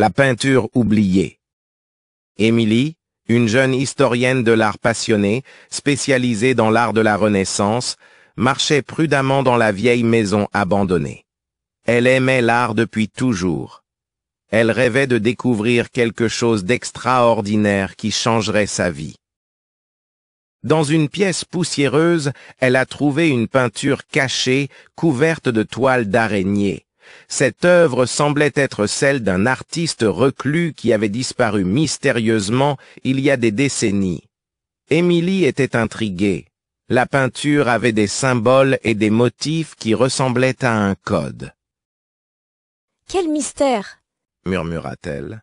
La peinture oubliée. Émilie, une jeune historienne de l'art passionnée, spécialisée dans l'art de la Renaissance, marchait prudemment dans la vieille maison abandonnée. Elle aimait l'art depuis toujours. Elle rêvait de découvrir quelque chose d'extraordinaire qui changerait sa vie. Dans une pièce poussiéreuse, elle a trouvé une peinture cachée, couverte de toiles d'araignée cette œuvre semblait être celle d'un artiste reclus qui avait disparu mystérieusement il y a des décennies. Émilie était intriguée. La peinture avait des symboles et des motifs qui ressemblaient à un code. Quel mystère murmura-t-elle.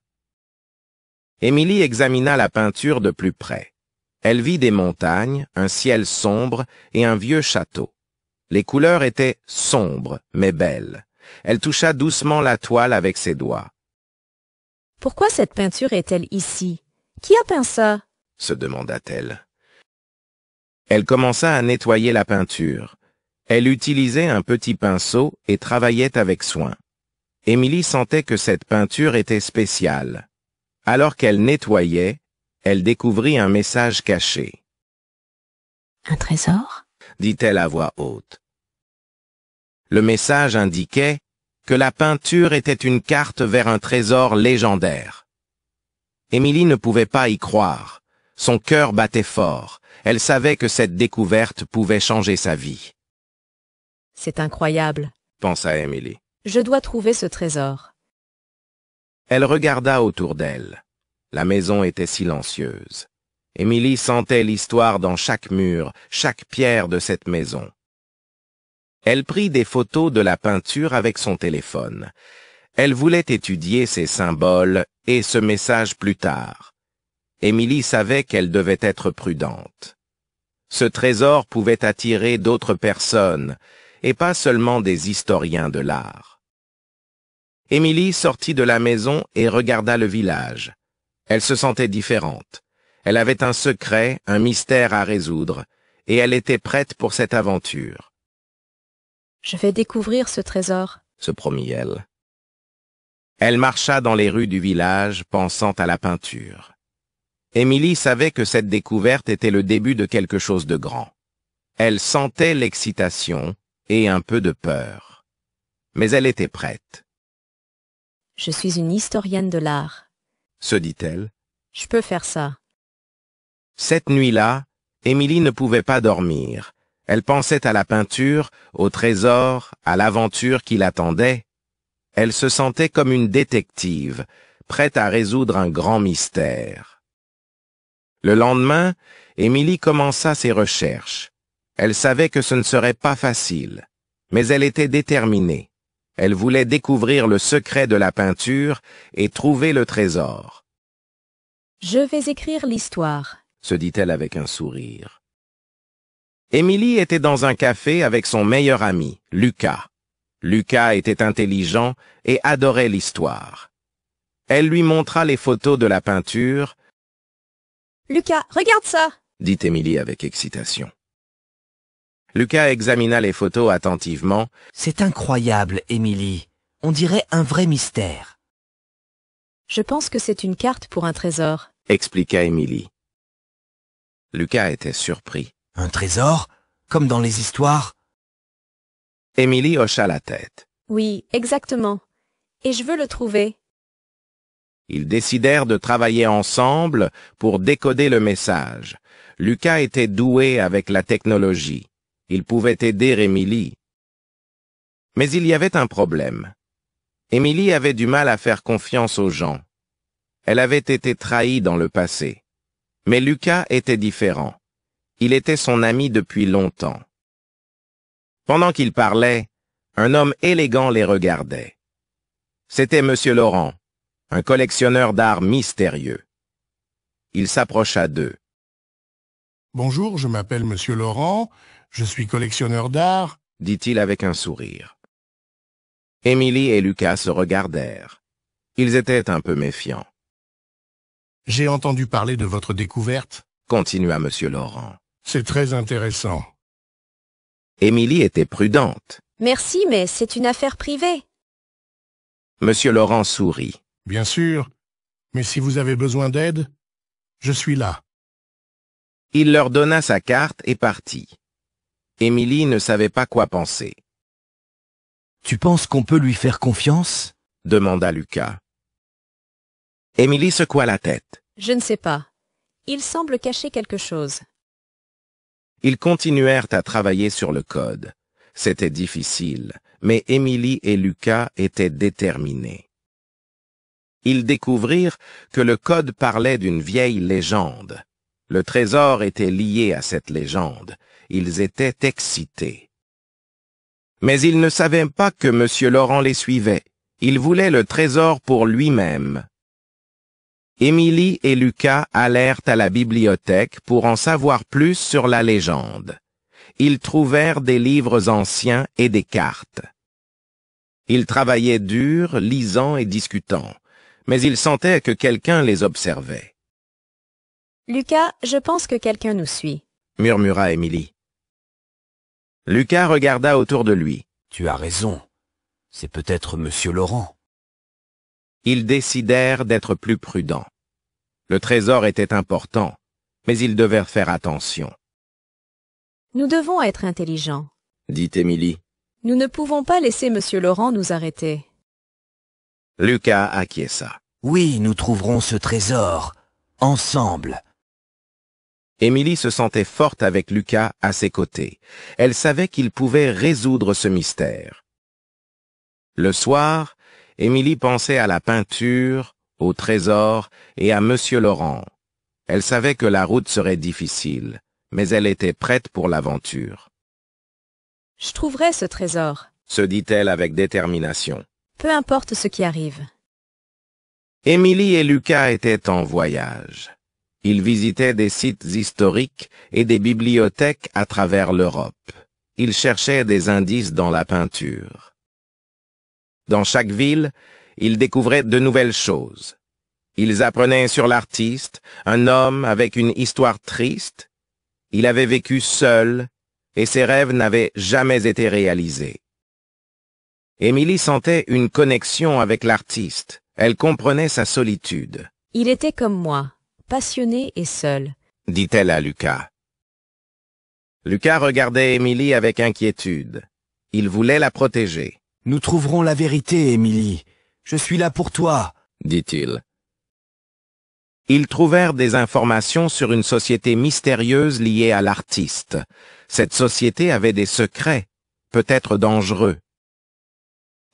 Émilie examina la peinture de plus près. Elle vit des montagnes, un ciel sombre et un vieux château. Les couleurs étaient sombres, mais belles. Elle toucha doucement la toile avec ses doigts. Pourquoi cette peinture est-elle ici Qui a peint ça se demanda-t-elle. Elle commença à nettoyer la peinture. Elle utilisait un petit pinceau et travaillait avec soin. Émilie sentait que cette peinture était spéciale. Alors qu'elle nettoyait, elle découvrit un message caché. Un trésor dit-elle à voix haute. Le message indiquait que la peinture était une carte vers un trésor légendaire. Émilie ne pouvait pas y croire. Son cœur battait fort. Elle savait que cette découverte pouvait changer sa vie. C'est incroyable, pensa Émilie. Je dois trouver ce trésor. Elle regarda autour d'elle. La maison était silencieuse. Émilie sentait l'histoire dans chaque mur, chaque pierre de cette maison. Elle prit des photos de la peinture avec son téléphone. Elle voulait étudier ces symboles et ce message plus tard. Émilie savait qu'elle devait être prudente. Ce trésor pouvait attirer d'autres personnes, et pas seulement des historiens de l'art. Émilie sortit de la maison et regarda le village. Elle se sentait différente. Elle avait un secret, un mystère à résoudre, et elle était prête pour cette aventure. Je vais découvrir ce trésor, se promit elle. Elle marcha dans les rues du village, pensant à la peinture. Émilie savait que cette découverte était le début de quelque chose de grand. Elle sentait l'excitation et un peu de peur. Mais elle était prête. Je suis une historienne de l'art, se dit-elle. Je peux faire ça. Cette nuit-là, Émilie ne pouvait pas dormir, elle pensait à la peinture, au trésor, à l'aventure qui l'attendait. Elle se sentait comme une détective, prête à résoudre un grand mystère. Le lendemain, Émilie commença ses recherches. Elle savait que ce ne serait pas facile, mais elle était déterminée. Elle voulait découvrir le secret de la peinture et trouver le trésor. Je vais écrire l'histoire, se dit-elle avec un sourire. Émilie était dans un café avec son meilleur ami, Lucas. Lucas était intelligent et adorait l'histoire. Elle lui montra les photos de la peinture. Lucas, regarde ça, dit Émilie avec excitation. Lucas examina les photos attentivement. C'est incroyable, Émilie. On dirait un vrai mystère. Je pense que c'est une carte pour un trésor, expliqua Émilie. Lucas était surpris. Un trésor Comme dans les histoires Émilie hocha la tête. Oui, exactement. Et je veux le trouver. Ils décidèrent de travailler ensemble pour décoder le message. Lucas était doué avec la technologie. Il pouvait aider Émilie. Mais il y avait un problème. Émilie avait du mal à faire confiance aux gens. Elle avait été trahie dans le passé. Mais Lucas était différent. Il était son ami depuis longtemps. Pendant qu'ils parlaient, un homme élégant les regardait. C'était M. Laurent, un collectionneur d'art mystérieux. Il s'approcha d'eux. Bonjour, je m'appelle M. Laurent, je suis collectionneur d'art, dit-il avec un sourire. Émilie et Lucas se regardèrent. Ils étaient un peu méfiants. J'ai entendu parler de votre découverte, continua M. Laurent. C'est très intéressant. Émilie était prudente. Merci, mais c'est une affaire privée. Monsieur Laurent sourit. Bien sûr, mais si vous avez besoin d'aide, je suis là. Il leur donna sa carte et partit. Émilie ne savait pas quoi penser. Tu penses qu'on peut lui faire confiance demanda Lucas. Émilie secoua la tête. Je ne sais pas. Il semble cacher quelque chose. Ils continuèrent à travailler sur le code. C'était difficile, mais Émilie et Lucas étaient déterminés. Ils découvrirent que le code parlait d'une vieille légende. Le trésor était lié à cette légende. Ils étaient excités. Mais ils ne savaient pas que M. Laurent les suivait. Il voulait le trésor pour lui-même. Émilie et Lucas allèrent à la bibliothèque pour en savoir plus sur la légende. Ils trouvèrent des livres anciens et des cartes. Ils travaillaient dur, lisant et discutant, mais ils sentaient que quelqu'un les observait. Lucas, je pense que quelqu'un nous suit, murmura Émilie. Lucas regarda autour de lui. Tu as raison. C'est peut-être Monsieur Laurent ils décidèrent d'être plus prudents. Le trésor était important, mais ils devaient faire attention. Nous devons être intelligents, dit Émilie. Nous ne pouvons pas laisser M. Laurent nous arrêter. Lucas acquiesça. Oui, nous trouverons ce trésor, ensemble. Émilie se sentait forte avec Lucas à ses côtés. Elle savait qu'il pouvait résoudre ce mystère. Le soir, Émilie pensait à la peinture, au trésor et à Monsieur Laurent. Elle savait que la route serait difficile, mais elle était prête pour l'aventure. Je trouverai ce trésor, se dit-elle avec détermination. Peu importe ce qui arrive. Émilie et Lucas étaient en voyage. Ils visitaient des sites historiques et des bibliothèques à travers l'Europe. Ils cherchaient des indices dans la peinture. Dans chaque ville, ils découvraient de nouvelles choses. Ils apprenaient sur l'artiste, un homme avec une histoire triste. Il avait vécu seul, et ses rêves n'avaient jamais été réalisés. Émilie sentait une connexion avec l'artiste. Elle comprenait sa solitude. Il était comme moi, passionné et seul, dit-elle à Lucas. Lucas regardait Émilie avec inquiétude. Il voulait la protéger. Nous trouverons la vérité, Émilie. Je suis là pour toi, dit-il. Ils trouvèrent des informations sur une société mystérieuse liée à l'artiste. Cette société avait des secrets, peut-être dangereux.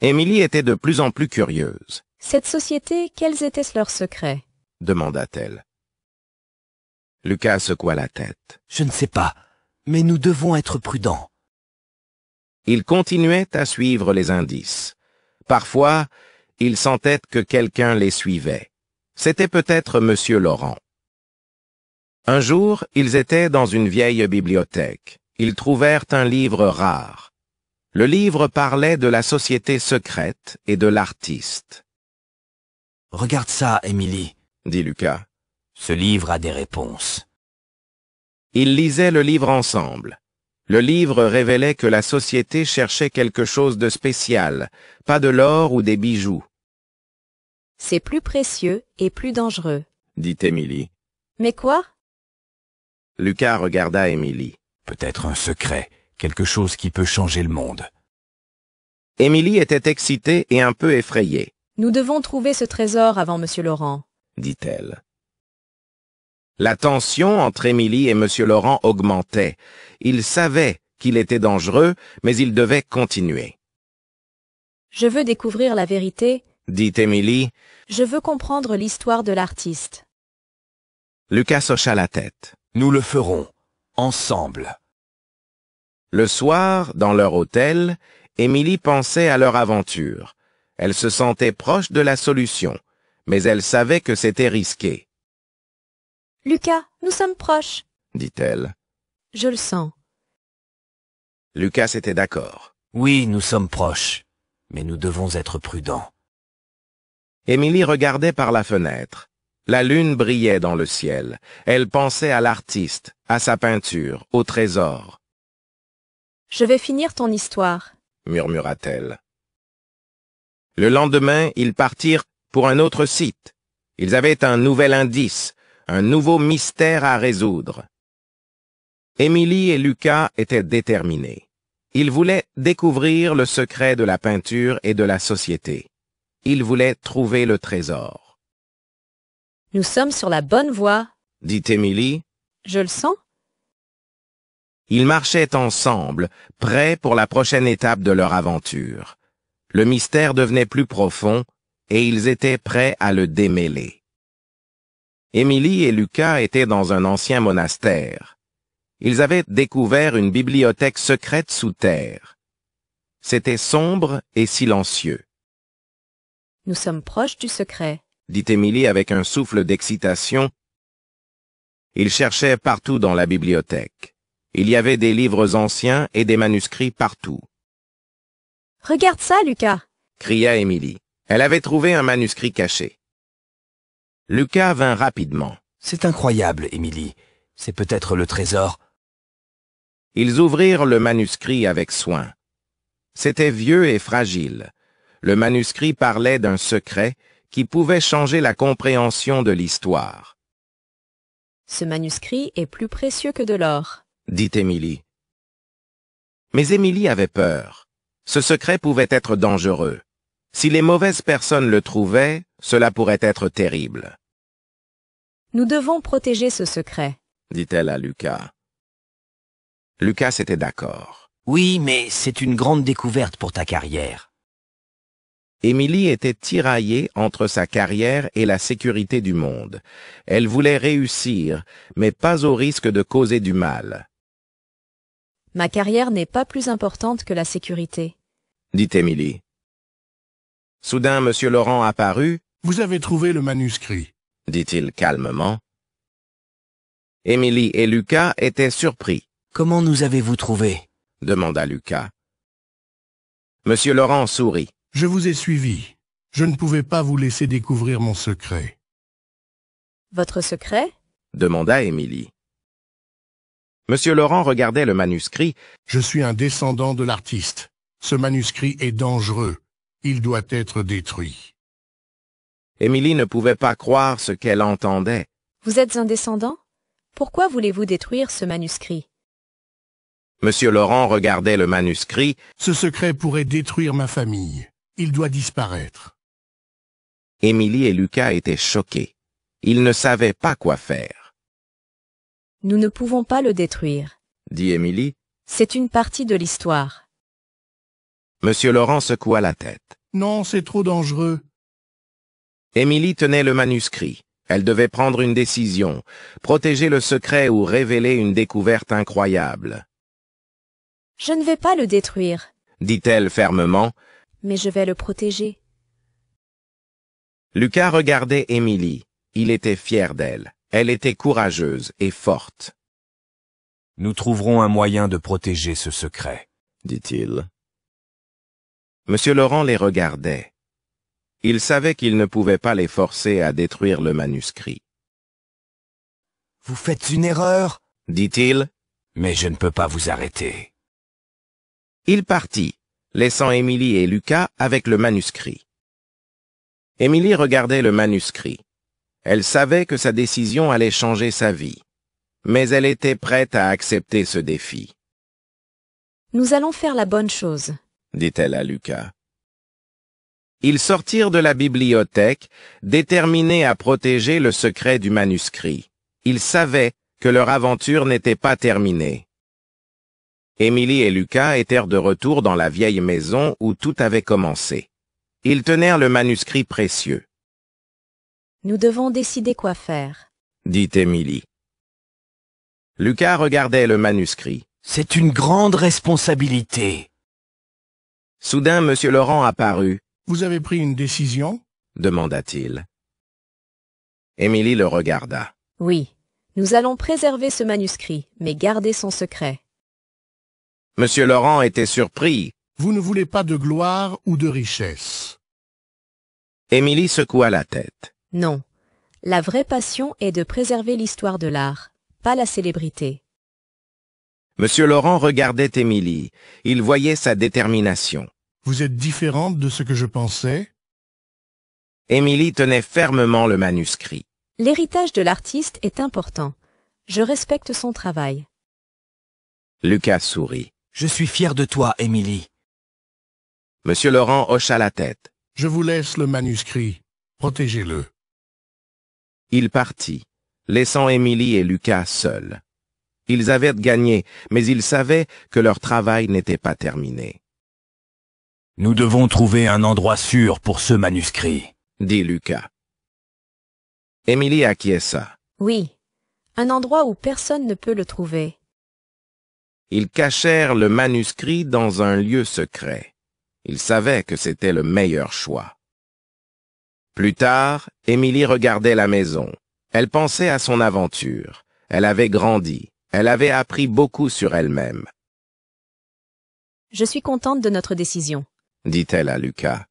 Émilie était de plus en plus curieuse. Cette société, quels étaient leurs secrets demanda-t-elle. Lucas secoua la tête. Je ne sais pas, mais nous devons être prudents. Ils continuaient à suivre les indices. Parfois, ils sentaient que quelqu'un les suivait. C'était peut-être M. Laurent. Un jour, ils étaient dans une vieille bibliothèque. Ils trouvèrent un livre rare. Le livre parlait de la société secrète et de l'artiste. Regarde ça, Émilie, dit Lucas. Ce livre a des réponses. Ils lisaient le livre ensemble. Le livre révélait que la société cherchait quelque chose de spécial, pas de l'or ou des bijoux. C'est plus précieux et plus dangereux, dit Émilie. Mais quoi Lucas regarda Émilie. Peut-être un secret, quelque chose qui peut changer le monde. Émilie était excitée et un peu effrayée. Nous devons trouver ce trésor avant Monsieur Laurent, dit-elle. La tension entre Émilie et M. Laurent augmentait. Il savait qu'il était dangereux, mais il devait continuer. Je veux découvrir la vérité, dit Émilie. Je veux comprendre l'histoire de l'artiste. Lucas hocha la tête. Nous le ferons, ensemble. Le soir, dans leur hôtel, Émilie pensait à leur aventure. Elle se sentait proche de la solution, mais elle savait que c'était risqué. Lucas, nous sommes proches, dit-elle. Je le sens. Lucas était d'accord. Oui, nous sommes proches, mais nous devons être prudents. Émilie regardait par la fenêtre. La lune brillait dans le ciel. Elle pensait à l'artiste, à sa peinture, au trésor. Je vais finir ton histoire, murmura-t-elle. Le lendemain, ils partirent pour un autre site. Ils avaient un nouvel indice, un nouveau mystère à résoudre. Émilie et Lucas étaient déterminés. Ils voulaient découvrir le secret de la peinture et de la société. Ils voulaient trouver le trésor. Nous sommes sur la bonne voie, dit Émilie. Je le sens. Ils marchaient ensemble, prêts pour la prochaine étape de leur aventure. Le mystère devenait plus profond, et ils étaient prêts à le démêler. Émilie et Lucas étaient dans un ancien monastère. Ils avaient découvert une bibliothèque secrète sous terre. C'était sombre et silencieux. Nous sommes proches du secret, dit Émilie avec un souffle d'excitation. Ils cherchaient partout dans la bibliothèque. Il y avait des livres anciens et des manuscrits partout. Regarde ça, Lucas, cria Émilie. Elle avait trouvé un manuscrit caché. Lucas vint rapidement. C'est incroyable, Émilie. C'est peut-être le trésor. Ils ouvrirent le manuscrit avec soin. C'était vieux et fragile. Le manuscrit parlait d'un secret qui pouvait changer la compréhension de l'histoire. Ce manuscrit est plus précieux que de l'or, dit Émilie. Mais Émilie avait peur. Ce secret pouvait être dangereux. Si les mauvaises personnes le trouvaient, cela pourrait être terrible. Nous devons protéger ce secret, dit-elle à Lucas. Lucas était d'accord. Oui, mais c'est une grande découverte pour ta carrière. Émilie était tiraillée entre sa carrière et la sécurité du monde. Elle voulait réussir, mais pas au risque de causer du mal. Ma carrière n'est pas plus importante que la sécurité, dit Émilie. Soudain, M. Laurent apparut. Vous avez trouvé le manuscrit, dit-il calmement. Émilie et Lucas étaient surpris. Comment nous avez-vous trouvé demanda Lucas. M. Laurent sourit. Je vous ai suivi. Je ne pouvais pas vous laisser découvrir mon secret. Votre secret demanda Émilie. M. Laurent regardait le manuscrit. Je suis un descendant de l'artiste. Ce manuscrit est dangereux il doit être détruit. Émilie ne pouvait pas croire ce qu'elle entendait. Vous êtes un descendant Pourquoi voulez-vous détruire ce manuscrit Monsieur Laurent regardait le manuscrit. Ce secret pourrait détruire ma famille. Il doit disparaître. Émilie et Lucas étaient choqués. Ils ne savaient pas quoi faire. Nous ne pouvons pas le détruire, dit Émilie. C'est une partie de l'histoire. Monsieur Laurent secoua la tête. Non, c'est trop dangereux. Émilie tenait le manuscrit. Elle devait prendre une décision, protéger le secret ou révéler une découverte incroyable. Je ne vais pas le détruire, dit-elle fermement, mais je vais le protéger. Lucas regardait Émilie. Il était fier d'elle. Elle était courageuse et forte. Nous trouverons un moyen de protéger ce secret, dit-il. Monsieur Laurent les regardait. Il savait qu'il ne pouvait pas les forcer à détruire le manuscrit. Vous faites une erreur, dit-il, mais je ne peux pas vous arrêter. Il partit, laissant Émilie et Lucas avec le manuscrit. Émilie regardait le manuscrit. Elle savait que sa décision allait changer sa vie, mais elle était prête à accepter ce défi. Nous allons faire la bonne chose, dit-elle à Lucas. Ils sortirent de la bibliothèque, déterminés à protéger le secret du manuscrit. Ils savaient que leur aventure n'était pas terminée. Émilie et Lucas étaient de retour dans la vieille maison où tout avait commencé. Ils tenèrent le manuscrit précieux. Nous devons décider quoi faire, dit Émilie. Lucas regardait le manuscrit. C'est une grande responsabilité, Soudain, M. Laurent apparut. Vous avez pris une décision demanda-t-il. Émilie le regarda. Oui, nous allons préserver ce manuscrit, mais garder son secret. M. Laurent était surpris. Vous ne voulez pas de gloire ou de richesse. Émilie secoua la tête. Non. La vraie passion est de préserver l'histoire de l'art, pas la célébrité. M. Laurent regardait Émilie. Il voyait sa détermination. Vous êtes différente de ce que je pensais. Émilie tenait fermement le manuscrit. L'héritage de l'artiste est important. Je respecte son travail. Lucas sourit. Je suis fier de toi, Émilie. Monsieur Laurent hocha la tête. Je vous laisse le manuscrit. Protégez-le. Il partit, laissant Émilie et Lucas seuls. Ils avaient gagné, mais ils savaient que leur travail n'était pas terminé. Nous devons trouver un endroit sûr pour ce manuscrit, dit Lucas. Émilie acquiesça. Oui, un endroit où personne ne peut le trouver. Ils cachèrent le manuscrit dans un lieu secret. Ils savaient que c'était le meilleur choix. Plus tard, Émilie regardait la maison. Elle pensait à son aventure. Elle avait grandi. Elle avait appris beaucoup sur elle-même. Je suis contente de notre décision dit-elle à Lucas.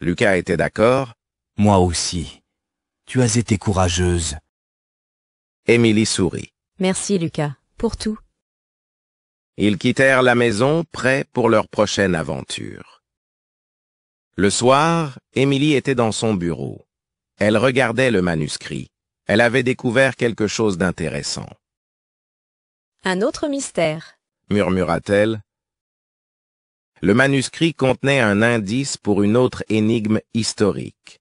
Lucas était d'accord. Moi aussi. Tu as été courageuse. Émilie sourit. Merci Lucas, pour tout. Ils quittèrent la maison, prêts pour leur prochaine aventure. Le soir, Émilie était dans son bureau. Elle regardait le manuscrit. Elle avait découvert quelque chose d'intéressant. Un autre mystère, murmura-t-elle, le manuscrit contenait un indice pour une autre énigme historique.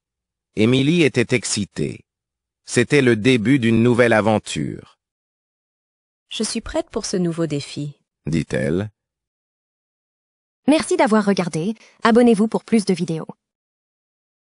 Émilie était excitée. C'était le début d'une nouvelle aventure. Je suis prête pour ce nouveau défi, dit-elle. Merci d'avoir regardé. Abonnez-vous pour plus de vidéos.